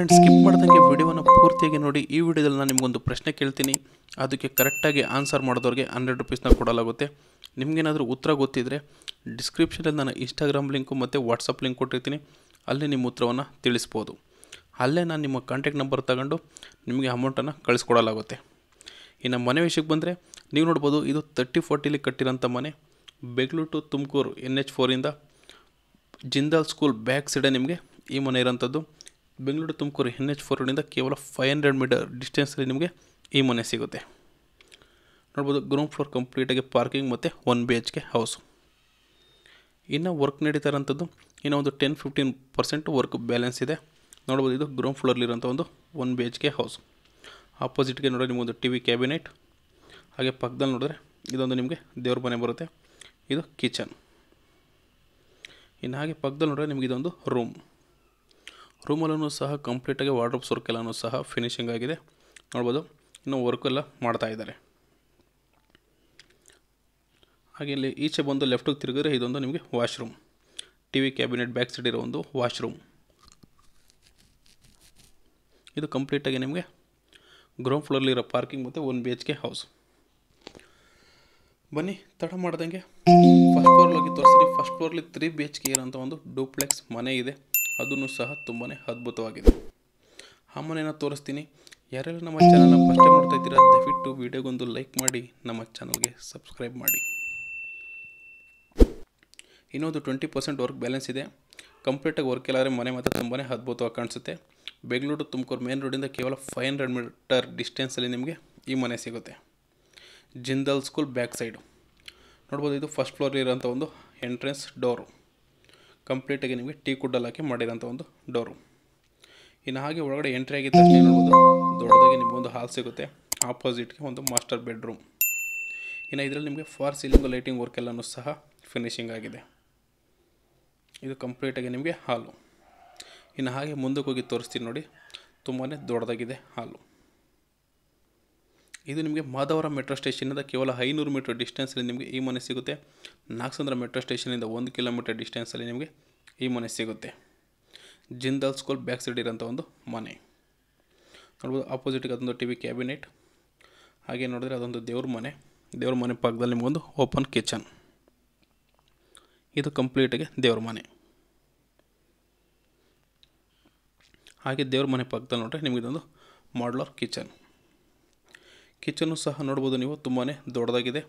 friends skip ಮಾಡ್ದಂಗೆ ವಿಡಿಯೋನ ಪೂರ್ತಿಯಾಗಿ ನೋಡಿ ಈ ವಿಡಿಯೋದಲ್ಲಿ ನಾನು ನಿಮಗೊಂದು ಪ್ರಶ್ನೆ ಕೇಳ್ತೀನಿ ಅದಕ್ಕೆ ಕರೆಕ್ಟಾಗಿ ಆನ್ಸರ್ ಮಾಡಿದವ್ರಿಗೆ ಹಂಡ್ರೆಡ್ ರುಪೀಸ್ನ ಕೊಡಲಾಗುತ್ತೆ ನಿಮಗೇನಾದರೂ ಉತ್ತರ ಗೊತ್ತಿದ್ದರೆ ಡಿಸ್ಕ್ರಿಪ್ಷನಲ್ಲಿ ನಾನು ಇನ್ಸ್ಟಾಗ್ರಾಮ್ ಲಿಂಕು ಮತ್ತು ವಾಟ್ಸಪ್ ಲಿಂಕ್ ಕೊಟ್ಟಿರ್ತೀನಿ ಅಲ್ಲಿ ನಿಮ್ಮ ಉತ್ತರವನ್ನು ತಿಳಿಸ್ಬೋದು ಅಲ್ಲೇ ನಾನು ನಿಮ್ಮ ಕಾಂಟ್ಯಾಕ್ಟ್ ನಂಬರ್ ತಗೊಂಡು ನಿಮಗೆ ಅಮೌಂಟನ್ನು ಕಳಿಸ್ಕೊಡಲಾಗುತ್ತೆ ಇನ್ನು ಮನೆ ವಿಷಯಕ್ಕೆ ಬಂದರೆ ನೀವು ನೋಡ್ಬೋದು ಇದು ತರ್ಟಿ ಫೋರ್ಟಿಲಿ ಕಟ್ಟಿರೋಂಥ ಮನೆ Bengaluru to Tumakuru N H ಫೋರಿಂದ ಜಿಂದಾಲ್ ಸ್ಕೂಲ್ ಬ್ಯಾಕ್ ಸೈಡೆ ನಿಮಗೆ ಈ ಮನೆ ಇರೋಂಥದ್ದು Bengaluru Tumakuru N H four ರೋಡಿಂದ ಕೇವಲ ಫೈವ್ ಹಂಡ್ರೆಡ್ ಮೀಟರ್ ಡಿಸ್ಟೆನ್ಸಲ್ಲಿ ನಿಮಗೆ ಈ ಮನೆ ಸಿಗುತ್ತೆ ನೋಡ್ಬೋದು ಗ್ರೌಂಡ್ ಫ್ಲೋರ್ ಕಂಪ್ಲೀಟಾಗಿ ಪಾರ್ಕಿಂಗ್ ಮತ್ತು one B H K house ಇನ್ನು ವರ್ಕ್ ನಡೀತಾ ಇರೋಂಥದ್ದು ಇನ್ನೂ ಒಂದು ten fifteen percent work balance ಇದೆ ನೋಡ್ಬೋದು ಇದು ಗ್ರೌಂಡ್ ಫ್ಲೋರ್ಲಿರೋಂಥ ಒಂದು one B H K house ಆಪೋಸಿಟ್ಗೆ ನೋಡಿದ್ರೆ ನಿಮಗೊಂದು ಟಿ ವಿ ಕ್ಯಾಬಿನೆಟ್ ಹಾಗೆ ಪಕ್ಕದಲ್ಲಿ ನೋಡಿದ್ರೆ ಇದೊಂದು ನಿಮಗೆ ದೇವ್ರ ಮನೆ ಬರುತ್ತೆ ಇದು ಕಿಚನ್ ಇನ್ನು ಹಾಗೆ ಪಕ್ಕದಲ್ಲಿ ನೋಡಿದ್ರೆ ನಿಮಗೆ ಇದೊಂದು ರೂಮ್ ರೂಮಲ್ಲೂ ಸಹ ಕಂಪ್ಲೀಟಾಗಿ ವಾರ್ಡ್ರೋಬ್ಸ್ ವರ್ಕ್ ಎಲ್ಲನೂ ಸಹ ಫಿನಿಷಿಂಗ್ ಆಗಿದೆ ನೋಡ್ಬೋದು ಇನ್ನೂ ವರ್ಕ್ ಎಲ್ಲ ಮಾಡ್ತಾ ಇದ್ದಾರೆ ಹಾಗೆ ಇಲ್ಲಿ ಈಚೆ ಬಂದು ಲೆಫ್ಟಿಗೆ ತಿರುಗಿದ್ರೆ ಇದೊಂದು ನಿಮಗೆ washroom T V cabinet back side ಇರೋ ಒಂದು ವಾಶ್ರೂಮ್ ಇದು ಕಂಪ್ಲೀಟಾಗಿ ನಿಮಗೆ ಗ್ರೌಂಡ್ ಫ್ಲೋರ್ಲಿರೋ ಪಾರ್ಕಿಂಗ್ ಮತ್ತು one B H K house ಬನ್ನಿ ತಡ ಮಾಡ್ದಂಗೆ ಫಸ್ಟ್ ಫ್ಲೋರ್ಲಾಗಿ ತೋರಿಸಿ ಫಸ್ಟ್ ಫ್ಲೋರ್ಲಿ ತ್ರೀ ಬಿ ಎಚ್ ಕೆ ಇರೋಂಥ ಒಂದು ಡೂಪ್ಲೆಕ್ಸ್ ಮನೆ ಇದೆ ಅದನ್ನು ಸಹ ತುಂಬಾ ಅದ್ಭುತವಾಗಿದೆ ಆಮೇಲೆ ತೋರಿಸ್ತೀನಿ ಯಾರೆಲ್ಲ ನಮ್ಮ ಚಾನಲ್ನ ಫಸ್ಟ್ ಟೈಮ್ ನೋಡ್ತಾ ಇದ್ದೀರಾ ದಯವಿಟ್ಟು ವಿಡಿಯೋಗೊಂದು ಲೈಕ್ ಮಾಡಿ ನಮ್ಮ ಚಾನಲ್ಗೆ ಸಬ್ಸ್ಕ್ರೈಬ್ ಮಾಡಿ ಇನ್ನೊಂದು ಟ್ವೆಂಟಿ ಪರ್ಸೆಂಟ್ ವರ್ಕ್ ಬ್ಯಾಲೆನ್ಸ್ ಇದೆ ಕಂಪ್ಲೀಟಾಗಿ ವರ್ಕ್ ಎಲ್ಲಾದರೆ ಮನೆ ಮಾತ್ರ ತುಂಬಾ ಅದ್ಭುತವಾಗಿ ಕಾಣಿಸುತ್ತೆ ಬೆಂಗಳೂರು ತುಮಕೂರು ಮೇನ್ ರೋಡಿಂದ ಕೇವಲ ಫೈವ್ ಹಂಡ್ರೆಡ್ ಮೀಟರ್ ಡಿಸ್ಟೆನ್ಸಲ್ಲಿ ನಿಮಗೆ ಈ ಮನೆ ಸಿಗುತ್ತೆ ಜಿಂದಲ್ ಸ್ಕೂಲ್ ಬ್ಯಾಕ್ ಸೈಡು ನೋಡ್ಬೋದು ಇದು ಫಸ್ಟ್ ಫ್ಲೋರ್ ಇರೋಂಥ ಒಂದು ಎಂಟ್ರೆನ್ಸ್ ಡೋರು ಕಂಪ್ಲೀಟಾಗಿ ನಿಮಗೆ ಟೀ ಕುಡ್ಡಲ್ಲಿ ಹಾಕಿ ಮಾಡಿರೋಂಥ ಒಂದು ಡೋರು ಇನ್ನು ಹಾಗೆ ಒಳಗಡೆ ಎಂಟ್ರಿ ಆಗಿದ್ದ ತಕ್ಷಣ ನೋಡ್ಬೋದು ದೊಡ್ಡದಾಗಿ ನಿಮಗೊಂದು ಹಾಲ್ ಸಿಗುತ್ತೆ ಆಪೋಸಿಟ್ಗೆ ಒಂದು ಮಾಸ್ಟರ್ ಬೆಡ್ರೂಮ್ ಇನ್ನು ಇದರಲ್ಲಿ ನಿಮಗೆ ಫಾರ್ ಸೀಲಿಂಗು ಲೈಟಿಂಗ್ ವರ್ಕ್ ಎಲ್ಲನೂ ಸಹ ಫಿನಿಶಿಂಗ್ ಆಗಿದೆ ಇದು ಕಂಪ್ಲೀಟಾಗಿ ನಿಮಗೆ ಹಾಲು ಇನ್ನು ಹಾಗೆ ಮುಂದಕ್ಕೆ ಹೋಗಿ ತೋರಿಸ್ತೀನಿ ನೋಡಿ ತುಂಬಾ ದೊಡ್ಡದಾಗಿದೆ ಹಾಲು ಇದು ನಿಮಗೆ ಮಾಧವರ ಮೆಟ್ರೋ ಸ್ಟೇಷನಿಂದ ಕೇವಲ ಐನೂರು ಮೀಟರ್ ಡಿಸ್ಟೆನ್ಸಲ್ಲಿ ನಿಮಗೆ ಈ ಮನೆ ಸಿಗುತ್ತೆ ನಾಗಸಂದ್ರ ಮೆಟ್ರೋ ಸ್ಟೇಷನಿಂದ ಒಂದು ಕಿಲೋಮೀಟರ್ ಡಿಸ್ಟೆನ್ಸಲ್ಲಿ ನಿಮಗೆ ಈ ಮನೆ ಸಿಗುತ್ತೆ ಜಿಂದಾಲ್ ಸ್ಕೂಲ್ ಬ್ಯಾಕ್ ಸೈಡ್ ಇರೋಂಥ ಒಂದು ಮನೆ ನೋಡ್ಬೋದು ಆಪೋಸಿಟಿಗೆ ಅದೊಂದು ಟಿ ವಿ ಕ್ಯಾಬಿನೆಟ್ ಹಾಗೆ ನೋಡಿದ್ರೆ ಅದೊಂದು ದೇವ್ರ ಮನೆ ದೇವ್ರ ಮನೆ ಪಕ್ಕದಲ್ಲಿ ನಿಮಗೊಂದು ಓಪನ್ ಕಿಚನ್ ಇದು ಕಂಪ್ಲೀಟಾಗಿ ದೇವ್ರ ಮನೆ ಹಾಗೆ ದೇವ್ರ ಮನೆ ಪಕ್ಕದಲ್ಲಿ ನೋಡ್ರೆ ನಿಮಗಿದೊಂದು ಮಾಡ್ಲರ್ ಕಿಚನ್ ಕಿಚನ್ನು ಸಹ ನೋಡ್ಬೋದು ನೀವು ತುಂಬಾ ದೊಡ್ಡದಾಗಿದೆ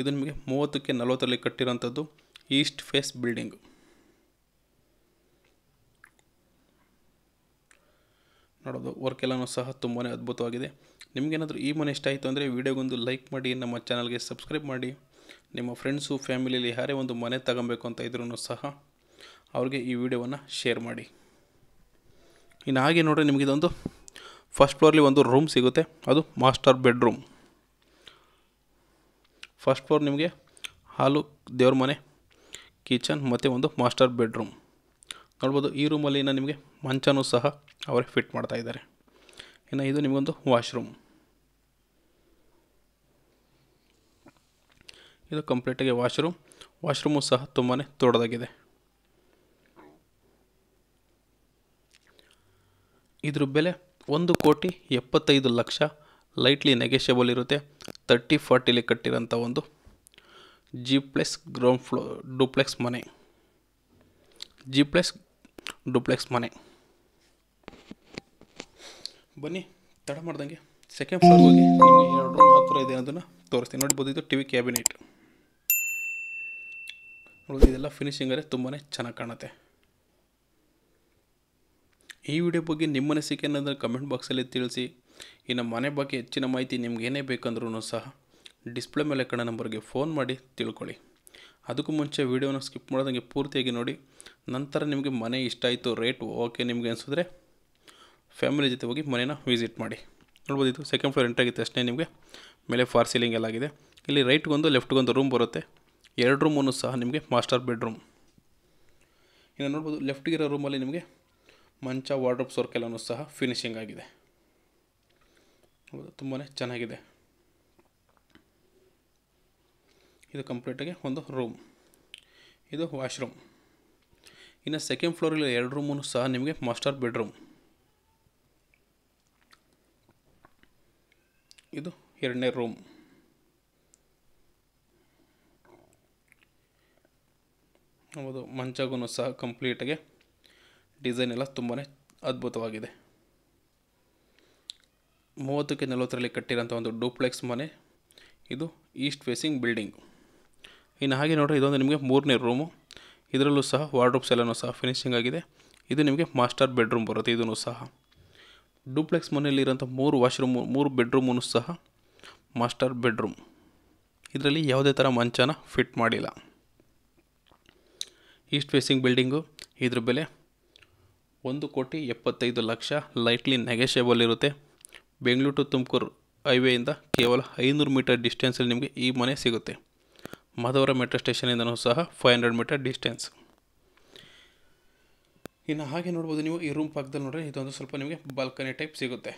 ಇದು ನಿಮಗೆ ಮೂವತ್ತಕ್ಕೆ ನಲವತ್ತರಲ್ಲಿ ಕಟ್ಟಿರೋಂಥದ್ದು ಈಸ್ಟ್ ಫೇಸ್ ಬಿಲ್ಡಿಂಗ್ ನೋಡೋದು ವರ್ಕ್ ಎಲ್ಲನೂ ಸಹ ತುಂಬಾ ಅದ್ಭುತವಾಗಿದೆ ನಿಮಗೇನಾದರೂ ಈ ಮನೆ ಇಷ್ಟ ಆಯಿತು ಅಂದರೆ ವೀಡಿಯೋಗೊಂದು ಲೈಕ್ ಮಾಡಿ ನಮ್ಮ ಚಾನಲ್ಗೆ ಸಬ್ಸ್ಕ್ರೈಬ್ ಮಾಡಿ ನಿಮ್ಮ ಫ್ರೆಂಡ್ಸು ಫ್ಯಾಮಿಲಿಯಲ್ಲಿ ಯಾರೇ ಒಂದು ಮನೆ ತಗೊಬೇಕು ಅಂತ ಇದ್ರೂ ಸಹ ಅವ್ರಿಗೆ ಈ ವಿಡಿಯೋವನ್ನು ಶೇರ್ ಮಾಡಿ ಇನ್ನು ಹಾಗೆ ನೋಡಿರಿ ನಿಮಗಿದೊಂದು ಫಸ್ಟ್ ಫ್ಲೋರ್ಲಿ ಒಂದು ರೂಮ್ ಸಿಗುತ್ತೆ ಅದು ಮಾಸ್ಟರ್ ಬೆಡ್ರೂಮ್ ಫಸ್ಟ್ ಫ್ಲೋರ್ ನಿಮಗೆ ಹಾಲು ದೇವ್ರ ಮನೆ ಕಿಚನ್ ಮತ್ತು ಒಂದು ಮಾಸ್ಟರ್ ಬೆಡ್ರೂಮ್ ನೋಡ್ಬೋದು ಈ ರೂಮಲ್ಲಿ ಇನ್ನು ನಿಮಗೆ ಮಂಚನೂ ಸಹ ಅವರೇ ಫಿಟ್ ಮಾಡ್ತಾ ಇದ್ದಾರೆ ಇನ್ನು ಇದು ನಿಮಗೊಂದು ವಾಶ್ರೂಮ್ ಇದು ಕಂಪ್ಲೀಟಾಗಿ ವಾಶ್ರೂಮ್ ವಾಶ್ರೂಮು ಸಹ ತುಂಬಾ ದೊಡ್ಡದಾಗಿದೆ ಇದ್ರ ಬೆಲೆ ಒಂದು ಕೋಟಿ ಎಪ್ಪತ್ತೈದು ಲಕ್ಷ ಲೈಟ್ಲಿ ನೆಗೆಷಬಲ್ ಇರುತ್ತೆ ತರ್ಟಿ ಫಾರ್ಟಿಲಿ ಕಟ್ಟಿರೋಂಥ ಒಂದು G plus ground floor duplex ಮನೆ ಜಿ ಪ್ಲಸ್ ಡೂಪ್ಲೆಕ್ಸ್ ಮನೆ ಬನ್ನಿ ತಡ ಮಾಡ್ದಂಗೆ ಸೆಕೆಂಡ್ ಫ್ಲೋರ್ ಹೋಗಿ ಎರಡು ರೂಮ್ ಇದೆ ಅನ್ನೋದನ್ನು ತೋರಿಸ್ತೀನಿ ನೋಡ್ಬೋದು ಇದು ಟಿ ವಿ ಕ್ಯಾಬಿನೆಟ್ ನೋಡೋದು ಇದೆಲ್ಲ ಫಿನಿಶಿಂಗರೇ ತುಂಬಾ ಚೆನ್ನಾಗಿ ಕಾಣುತ್ತೆ ಈ ವಿಡಿಯೋ ಬಗ್ಗೆ ನಿಮ್ಮ ಅನಿಸಿಕೆ ಅನ್ನೋದನ್ನು ಕಮೆಂಟ್ ಬಾಕ್ಸಲ್ಲಿ ತಿಳಿಸಿ ಇನ್ನು ಮನೆ ಬಗ್ಗೆ ಹೆಚ್ಚಿನ ಮಾಹಿತಿ ನಿಮ್ಗೆ ಏನೇ ಬೇಕಂದ್ರೂ ಸಹ ಡಿಸ್ಪ್ಲೇ ಮೇಲೆ ಕಣ ನಂಬರ್ಗೆ ಫೋನ್ ಮಾಡಿ ತಿಳ್ಕೊಳ್ಳಿ ಅದಕ್ಕೂ ಮುಂಚೆ ವೀಡಿಯೋನ ಸ್ಕಿಪ್ ಮಾಡೋದಂಗೆ ಪೂರ್ತಿಯಾಗಿ ನೋಡಿ ನಂತರ ನಿಮಗೆ ಮನೆ ಇಷ್ಟ ಆಯಿತು ರೇಟ್ ಓಕೆ ನಿಮಗೆ ಅನಿಸಿದ್ರೆ ಫ್ಯಾಮಿಲಿ ಜೊತೆ ಹೋಗಿ ಮನೇನ ವಿಸಿಟ್ ಮಾಡಿ ನೋಡ್ಬೋದು ಇದು ಸೆಕೆಂಡ್ ಫ್ಲೋರ್ ಎಂಟ್ರಾಗಿ ಅಷ್ಟೇ ನಿಮಗೆ ಮೇಲೆ ಫಾರ್ ಸೀಲಿಂಗ್ ಎಲ್ಲ ಆಗಿದೆ ಇಲ್ಲಿ ರೈಟ್ಗೊಂದು ಲೆಫ್ಟ್ಗೊಂದು ರೂಮ್ ಬರುತ್ತೆ ಎರಡು ರೂಮನ್ನು ಸಹ ನಿಮಗೆ ಮಾಸ್ಟರ್ ಬೆಡ್ರೂಮ್ ಇನ್ನು ನೋಡ್ಬೋದು ಲೆಫ್ಟ್ಗಿರೋ ರೂಮಲ್ಲಿ ನಿಮಗೆ ಮಂಚ ವಾರ್ಡ್ರೋಪ್ ಸೋರ್ಕೆಲ್ಲೂ ಸಹ ಫಿನಿಶಿಂಗ್ ಆಗಿದೆ ಹೌದು ತುಂಬಾ ಚೆನ್ನಾಗಿದೆ ಇದು ಕಂಪ್ಲೀಟಾಗಿ ಒಂದು ರೂಮ್ ಇದು ವಾಶ್ರೂಮ್ ಇನ್ನು ಸೆಕೆಂಡ್ ಫ್ಲೋರಲ್ಲಿ ಎರಡು ರೂಮೂ ಸಹ ನಿಮಗೆ ಮಾಸ್ಟರ್ ಬೆಡ್ರೂಮ್ ಇದು ಎರಡನೇ ರೂಮ್ ಹೌದು ಮಂಚಗೂ ಸಹ ಕಂಪ್ಲೀಟಾಗಿ ಡಿಸೈನ್ ಎಲ್ಲ ತುಂಬಾ ಅದ್ಭುತವಾಗಿದೆ ಮೂವತ್ತಕ್ಕೆ ನಲವತ್ತರಲ್ಲಿ ಕಟ್ಟಿರೋಂಥ ಒಂದು ಡೂಪ್ಲೆಕ್ಸ್ ಮನೆ ಇದು ಈಸ್ಟ್ ಫೇಸಿಂಗ್ ಬಿಲ್ಡಿಂಗ್ ಇನ್ನು ಹಾಗೆ ನೋಡಿರಿ ಇದೊಂದು ನಿಮಗೆ ಮೂರನೇ ರೂಮು ಇದರಲ್ಲೂ ಸಹ ವಾರ್ಡ್ರೂಬ್ಸ್ ಎಲ್ಲನೂ ಸಹ ಫಿನಿಶಿಂಗ್ ಆಗಿದೆ ಇದು ನಿಮಗೆ ಮಾಸ್ಟರ್ ಬೆಡ್ರೂಮ್ ಬರುತ್ತೆ ಇದನ್ನು ಸಹ ಡೂಪ್ಲೆಕ್ಸ್ ಮನೆಯಲ್ಲಿರೋಂಥ ಮೂರು ವಾಶ್ರೂಮು ಮೂರು ಬೆಡ್ರೂಮೂ ಸಹ ಮಾಸ್ಟರ್ ಬೆಡ್ರೂಮ್ ಇದರಲ್ಲಿ ಯಾವುದೇ ಥರ ಮಂಚನ ಫಿಟ್ ಮಾಡಿಲ್ಲ ಈಸ್ಟ್ ಫೇಸಿಂಗ್ ಬಿಲ್ಡಿಂಗು ಇದ್ರ ಬೆಲೆ ಒಂದು ಕೋಟಿ ಎಪ್ಪತ್ತೈದು ಲಕ್ಷ ಲೈಟ್ಲಿ ನೆಗೆಷಿಯಬಲ್ ಇರುತ್ತೆ ಬೆಂಗಳೂರು ಟು ತುಮಕೂರು ಹೈವೇಯಿಂದ ಕೇವಲ ಐನೂರು ಮೀಟರ್ ಡಿಸ್ಟೆನ್ಸಲ್ಲಿ ನಿಮಗೆ ಈ ಮನೆ ಸಿಗುತ್ತೆ ಮಾಧವರ ಮೆಟ್ರೋ ಸ್ಟೇಷನಿಂದನೂ ಸಹ ಫೈವ್ ಹಂಡ್ರೆಡ್ ಮೀಟರ್ ಡಿಸ್ಟೆನ್ಸ್ ಇನ್ನು ಹಾಗೆ ನೋಡ್ಬೋದು ನೀವು ಈ ರೂಮ್ ಪಕ್ಕದಲ್ಲಿ ನೋಡ್ರೆ ಇದೊಂದು ಸ್ವಲ್ಪ ನಿಮಗೆ ಬಾಲ್ಕನಿ ಟೈಪ್ ಸಿಗುತ್ತೆ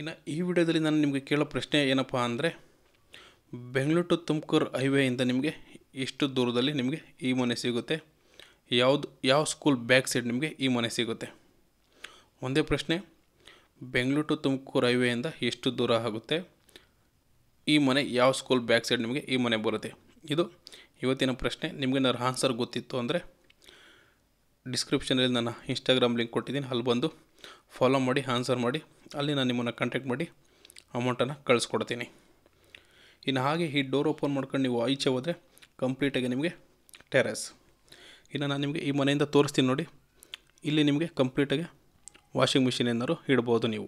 ಇನ್ನು ಈ ವಿಡಿಯೋದಲ್ಲಿ ನಾನು ನಿಮಗೆ ಕೇಳೋ ಪ್ರಶ್ನೆ ಏನಪ್ಪ ಅಂದರೆ ಬೆಂಗಳೂರು ಟು ತುಮಕೂರು ಹೈವೇಯಿಂದ ನಿಮಗೆ ಎಷ್ಟು ದೂರದಲ್ಲಿ ನಿಮಗೆ ಈ ಮನೆ ಸಿಗುತ್ತೆ ಯಾವುದು ಯಾವ ಸ್ಕೂಲ್ ಬ್ಯಾಕ್ ಸೈಡ್ ನಿಮಗೆ ಈ ಮನೆ ಸಿಗುತ್ತೆ ಒಂದೇ ಪ್ರಶ್ನೆ ಬೆಂಗಳೂರು ಟು ತುಮಕೂರು ಹೈವೇಯಿಂದ ಎಷ್ಟು ದೂರ ಆಗುತ್ತೆ ಈ ಮನೆ ಯಾವ ಸ್ಕೂಲ್ ಬ್ಯಾಕ್ ಸೈಡ್ ನಿಮಗೆ ಈ ಮನೆ ಬರುತ್ತೆ ಇದು ಇವತ್ತಿನ ಪ್ರಶ್ನೆ ನಿಮಗೇನಾದ್ರು ಆನ್ಸರ್ ಗೊತ್ತಿತ್ತು ಅಂದರೆ ಡಿಸ್ಕ್ರಿಪ್ಷನಲ್ಲಿ ನನ್ನ ಇನ್ಸ್ಟಾಗ್ರಾಮ್ ಲಿಂಕ್ ಕೊಟ್ಟಿದ್ದೀನಿ ಅಲ್ಲಿ ಬಂದು ಫಾಲೋ ಮಾಡಿ ಆನ್ಸರ್ ಮಾಡಿ ಅಲ್ಲಿ ನಾನು ನಿಮ್ಮನ್ನು ಕಾಂಟ್ಯಾಕ್ಟ್ ಮಾಡಿ ಅಮೌಂಟನ್ನು ಕಳಿಸ್ಕೊಡ್ತೀನಿ ಇನ್ನು ಹಾಗೆ ಈ ಡೋರ್ ಓಪನ್ ಮಾಡ್ಕೊಂಡು ನೀವು ಆಯ್ಚೆ ಹೋದರೆ ಕಂಪ್ಲೀಟಾಗಿ ನಿಮಗೆ ಟೆರೆಸ್ ಇನ್ನು ನಾನು ನಿಮಗೆ ಈ ಮನೆಯಿಂದ ತೋರಿಸ್ತೀನಿ ನೋಡಿ ಇಲ್ಲಿ ನಿಮಗೆ ಕಂಪ್ಲೀಟಾಗಿ ವಾಷಿಂಗ್ ಮಿಷಿನ್ ಏನಾದರೂ ಇಡ್ಬೋದು ನೀವು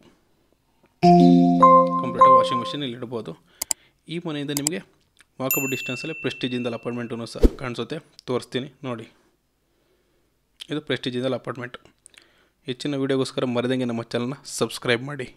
ಕಂಪ್ಲೀಟಾಗಿ ವಾಷಿಂಗ್ ಮಿಷಿನ್ ಇಲ್ಲಿ ಇಡ್ಬೋದು ಈ ಮನೆಯಿಂದ ನಿಮಗೆ ವಾಕಬಲ್ ಡಿಸ್ಟೆನ್ಸಲ್ಲಿ ಪ್ರೆಸ್ಟೀಜಿಂದಲ್ ಅಪಾರ್ಟ್ಮೆಂಟೂ ಸಹ ಕಾಣಿಸುತ್ತೆ ತೋರಿಸ್ತೀನಿ ನೋಡಿ ಇದು ಪ್ರೆಸ್ಟೀಜಿಂದಲ್ ಅಪಾರ್ಟ್ಮೆಂಟ್ ಹೆಚ್ಚಿನ ವೀಡಿಯೋಗೋಸ್ಕರ ಮರೆದಂಗೆ ನಮ್ಮ ಚಾನಲ್ನ ಸಬ್ಸ್ಕ್ರೈಬ್ ಮಾಡಿ